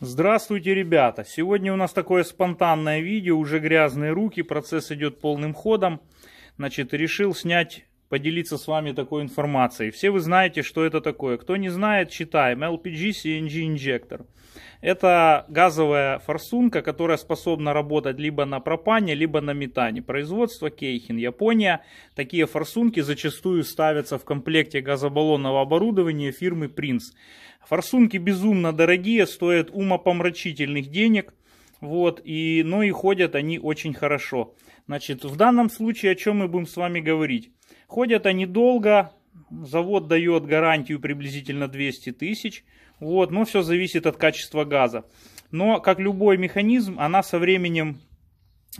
Здравствуйте, ребята! Сегодня у нас такое спонтанное видео, уже грязные руки, процесс идет полным ходом. Значит, решил снять поделиться с вами такой информацией. Все вы знаете, что это такое. Кто не знает, читаем. LPG CNG инжектор. Это газовая форсунка, которая способна работать либо на пропане, либо на метане. Производство Кейхин, Япония. Такие форсунки зачастую ставятся в комплекте газобаллонного оборудования фирмы Принц. Форсунки безумно дорогие, стоят умопомрачительных денег. Вот, и, но и ходят они очень хорошо. Значит, в данном случае о чем мы будем с вами говорить? Ходят они долго, завод дает гарантию приблизительно 200 тысяч, вот, но все зависит от качества газа. Но, как любой механизм, она со временем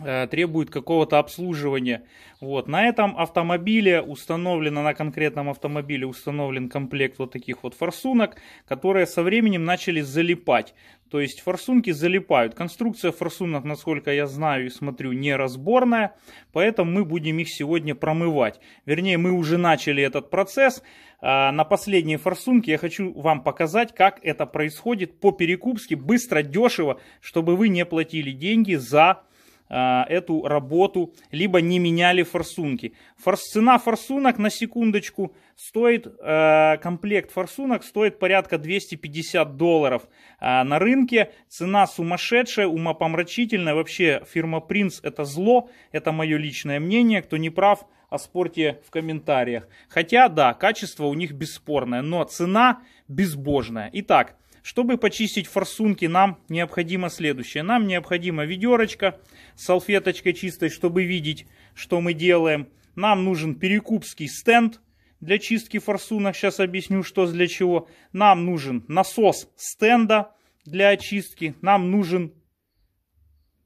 Э, требует какого-то обслуживания. Вот. На этом автомобиле установлено, на конкретном автомобиле установлен комплект вот таких вот форсунок, которые со временем начали залипать. То есть форсунки залипают. Конструкция форсунок, насколько я знаю и смотрю, неразборная, поэтому мы будем их сегодня промывать. Вернее, мы уже начали этот процесс. Э, на последние форсунки я хочу вам показать, как это происходит по перекупски быстро, дешево, чтобы вы не платили деньги за а, эту работу, либо не меняли форсунки. Форс, цена форсунок, на секундочку, стоит, э, комплект форсунок стоит порядка 250 долларов э, на рынке. Цена сумасшедшая, умопомрачительная. Вообще фирма Принц это зло, это мое личное мнение. Кто не прав, оспорьте в комментариях. Хотя, да, качество у них бесспорное, но цена безбожная. Итак, чтобы почистить форсунки, нам необходимо следующее. Нам необходима ведерочка с салфеточкой чистой, чтобы видеть, что мы делаем. Нам нужен перекупский стенд для чистки форсунок. Сейчас объясню, что для чего. Нам нужен насос стенда для очистки. Нам нужен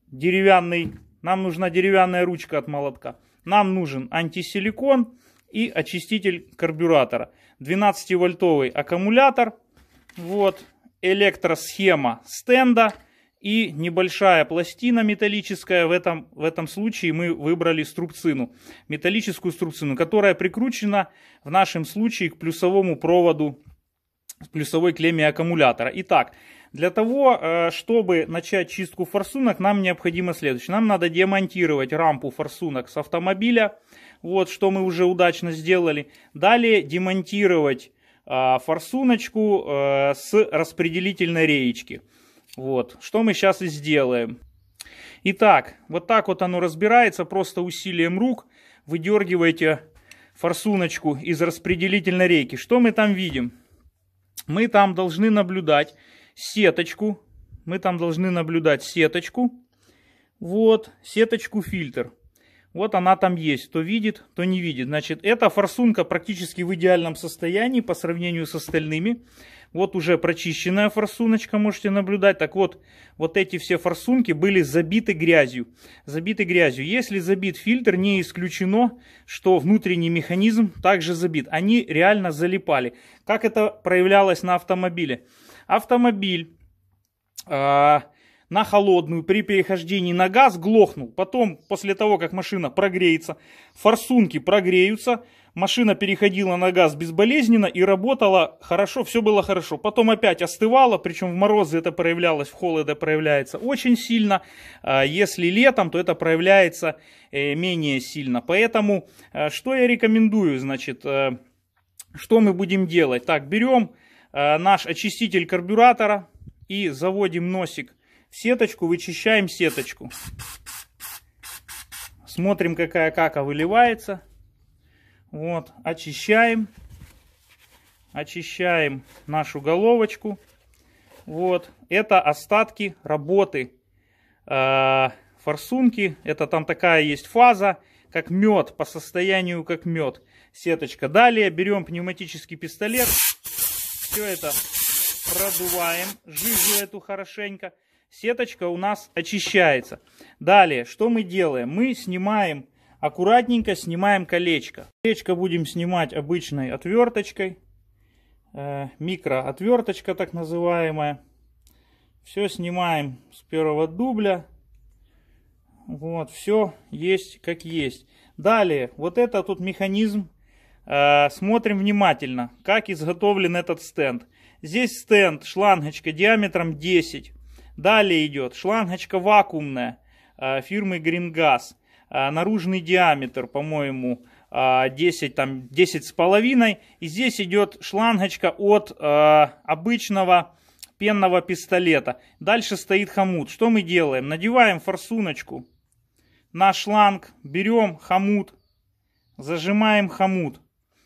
деревянный, нам нужна деревянная ручка от молотка. Нам нужен антисиликон и очиститель карбюратора. 12-вольтовый аккумулятор. Вот, электросхема стенда и небольшая пластина металлическая. В этом, в этом случае мы выбрали струбцину, металлическую струбцину, которая прикручена в нашем случае к плюсовому проводу, к плюсовой клемме аккумулятора. Итак, для того, э, чтобы начать чистку форсунок, нам необходимо следующее. Нам надо демонтировать рампу форсунок с автомобиля, вот что мы уже удачно сделали. Далее демонтировать а, форсуночку э, с распределительной реечки. Вот, что мы сейчас и сделаем. Итак, вот так вот оно разбирается, просто усилием рук выдергиваете форсуночку из распределительной рейки. Что мы там видим? Мы там должны наблюдать сеточку, мы там должны наблюдать сеточку, вот, сеточку-фильтр. Вот она там есть. то видит, то не видит. Значит, эта форсунка практически в идеальном состоянии по сравнению с остальными. Вот уже прочищенная форсуночка, можете наблюдать. Так вот, вот эти все форсунки были забиты грязью. Забиты грязью. Если забит фильтр, не исключено, что внутренний механизм также забит. Они реально залипали. Как это проявлялось на автомобиле? Автомобиль... А, на холодную, при перехождении на газ глохнул. Потом, после того, как машина прогреется, форсунки прогреются, машина переходила на газ безболезненно и работала хорошо, все было хорошо. Потом опять остывала, причем в морозы это проявлялось, в холод проявляется очень сильно. А если летом, то это проявляется э, менее сильно. Поэтому, э, что я рекомендую, значит, э, что мы будем делать? Так, берем наш очиститель карбюратора и заводим носик сеточку, вычищаем сеточку. Смотрим, какая кака выливается. Вот, очищаем. Очищаем нашу головочку. Вот, это остатки работы э, форсунки. Это там такая есть фаза, как мед, по состоянию как мед. Сеточка. Далее берем пневматический пистолет. Все это продуваем, жижу эту хорошенько сеточка у нас очищается. Далее, что мы делаем? Мы снимаем, аккуратненько снимаем колечко. Колечко будем снимать обычной отверточкой, э, микроотверточка так называемая. Все снимаем с первого дубля. Вот, все есть как есть. Далее, вот это тут механизм. Э, смотрим внимательно, как изготовлен этот стенд. Здесь стенд, шлангочка диаметром 10 Далее идет шлангочка вакуумная э, фирмы Green Gas. Э, наружный диаметр, по-моему, 10, э, там, 10 с половиной. И здесь идет шлангочка от обычного пенного пистолета. Дальше стоит хомут. Что мы делаем? Надеваем форсуночку на шланг, берем хомут, зажимаем хомут.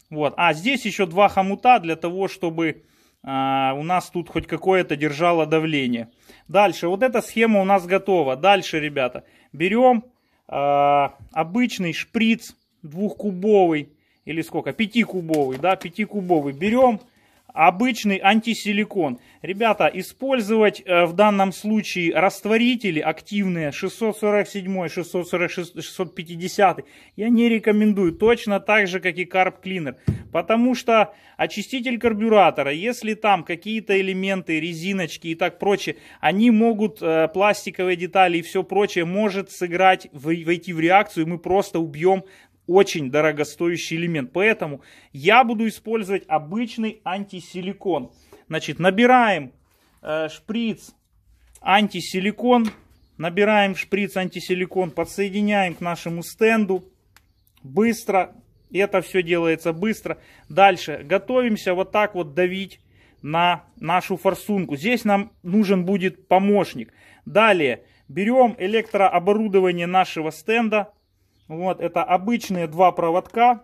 Вот. А здесь еще два хомута для того, чтобы а, у нас тут хоть какое-то держало давление. Дальше, вот эта схема у нас готова. Дальше, ребята, берем а, обычный шприц двухкубовый, или сколько, пятикубовый, да, пятикубовый. Берем обычный антисиликон. Ребята, использовать э, в данном случае растворители активные 647, 646, 650 я не рекомендую, точно так же, как и карп клинер. Потому что очиститель карбюратора, если там какие-то элементы, резиночки и так прочее, они могут, э, пластиковые детали и все прочее, может сыграть, войти в реакцию, и мы просто убьем очень дорогостоящий элемент. Поэтому я буду использовать обычный антисиликон. Значит, набираем э, шприц антисиликон. Набираем шприц антисиликон, подсоединяем к нашему стенду. Быстро. Это все делается быстро. Дальше готовимся вот так вот давить на нашу форсунку. Здесь нам нужен будет помощник. Далее берем электрооборудование нашего стенда. Вот это обычные два проводка,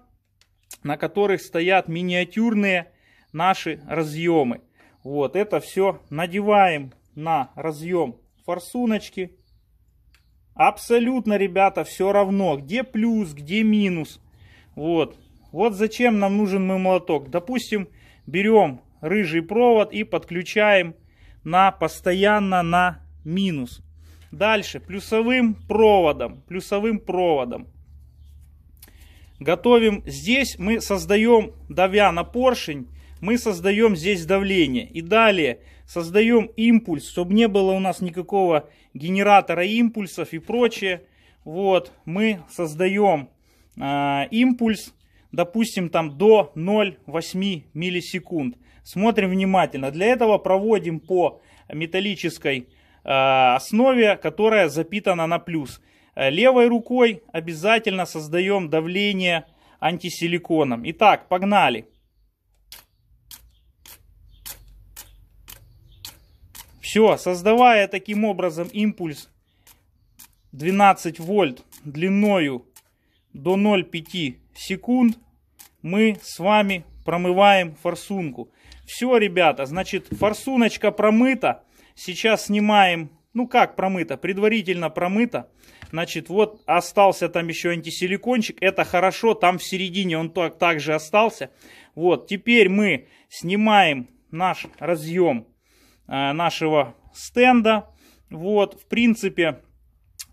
на которых стоят миниатюрные наши разъемы. Вот это все надеваем на разъем форсуночки. Абсолютно, ребята, все равно, где плюс, где минус. Вот. Вот зачем нам нужен мой молоток. Допустим, берем рыжий провод и подключаем на постоянно на минус. Дальше плюсовым проводом, плюсовым проводом. Готовим здесь, мы создаем, давя на поршень, мы создаем здесь давление. И далее создаем импульс, чтобы не было у нас никакого генератора импульсов и прочее. Вот, мы создаем э, импульс, допустим, там до 0,8 миллисекунд. Смотрим внимательно. Для этого проводим по металлической э, основе, которая запитана на плюс. Левой рукой обязательно создаем давление антисиликоном. Итак, погнали. Все, создавая таким образом импульс 12 вольт длиною до 0,5 секунд, мы с вами промываем форсунку. Все, ребята, значит, форсуночка промыта. Сейчас снимаем, ну как промыта, предварительно промыта. Значит, вот остался там еще антисиликончик. Это хорошо, там в середине он так, так же остался. Вот, теперь мы снимаем наш разъем Э, нашего стенда. Вот, в принципе,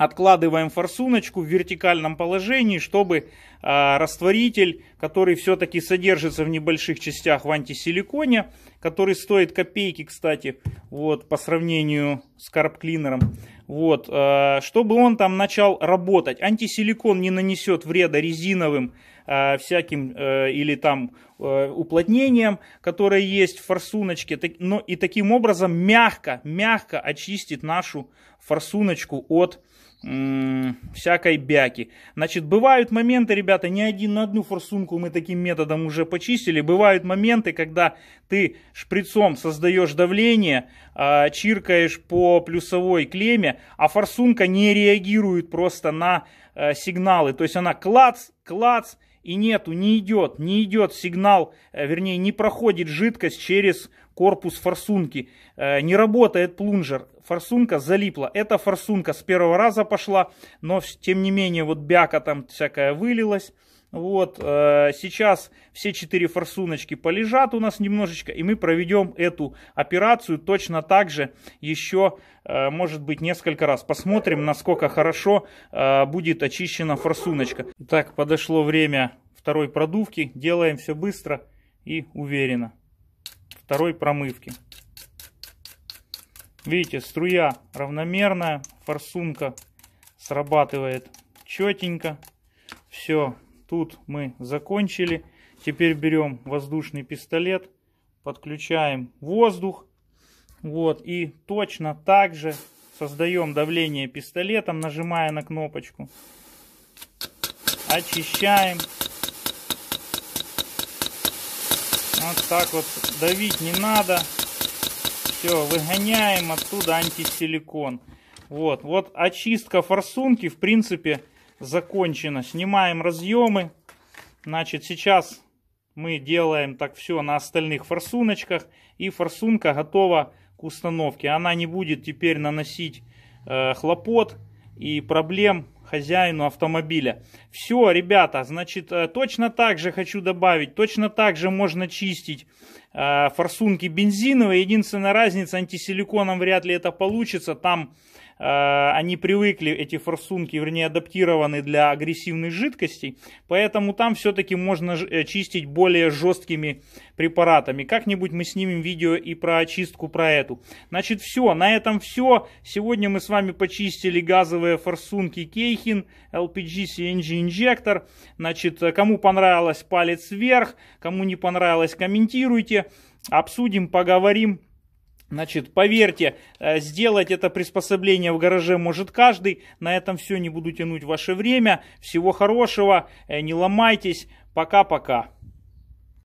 откладываем форсуночку в вертикальном положении, чтобы э, растворитель, который все-таки содержится в небольших частях в антисиликоне, который стоит копейки, кстати, вот, по сравнению с карб-клинером, вот, э, чтобы он там начал работать. Антисиликон не нанесет вреда резиновым э, всяким э, или там э, уплотнением, которое есть в форсуночке, так, но и таким образом мягко, мягко очистит нашу форсуночку от всякой бяки. Значит, бывают моменты, ребята, не один на одну форсунку мы таким методом уже почистили. Бывают моменты, когда ты шприцом создаешь давление, а, чиркаешь по плюсовой клемме, а форсунка не реагирует просто на э, сигналы. То есть она клац, клац, и нету, не идет, не идет сигнал, э, вернее, не проходит жидкость через корпус форсунки, э, не работает плунжер, форсунка залипла. Эта форсунка с первого раза пошла, но тем не менее вот бяка там всякая вылилась. Вот, э, сейчас все четыре форсуночки полежат у нас немножечко, и мы проведем эту операцию точно так же еще, э, может быть, несколько раз. Посмотрим, насколько хорошо э, будет очищена форсуночка. Так, подошло время второй продувки. Делаем все быстро и уверенно. Второй промывки. Видите, струя равномерная, форсунка срабатывает четенько. Все Тут мы закончили. Теперь берем воздушный пистолет, подключаем воздух. Вот, и точно так же создаем давление пистолетом, нажимая на кнопочку. Очищаем. Вот так вот давить не надо. Все, выгоняем оттуда антисиликон. Вот, вот очистка форсунки, в принципе, закончено. Снимаем разъемы. Значит, сейчас мы делаем так все на остальных форсуночках. И форсунка готова к установке. Она не будет теперь наносить э, хлопот и проблем хозяину автомобиля. Все, ребята, значит, э, точно так же хочу добавить, точно так же можно чистить э, форсунки бензиновые. Единственная разница, антисиликоном вряд ли это получится, там Э, они привыкли, эти форсунки, вернее, адаптированы для агрессивных жидкостей, поэтому там все-таки можно э, чистить более жесткими препаратами. Как-нибудь мы снимем видео и про очистку, про эту. Значит, все, на этом все. Сегодня мы с вами почистили газовые форсунки Кейхин, LPG CNG инжектор. Значит, э, кому понравилось, палец вверх, кому не понравилось, комментируйте. Обсудим, поговорим. Значит, поверьте, э, сделать это приспособление в гараже может каждый. На этом все, не буду тянуть ваше время. Всего хорошего, э, не ломайтесь. Пока-пока.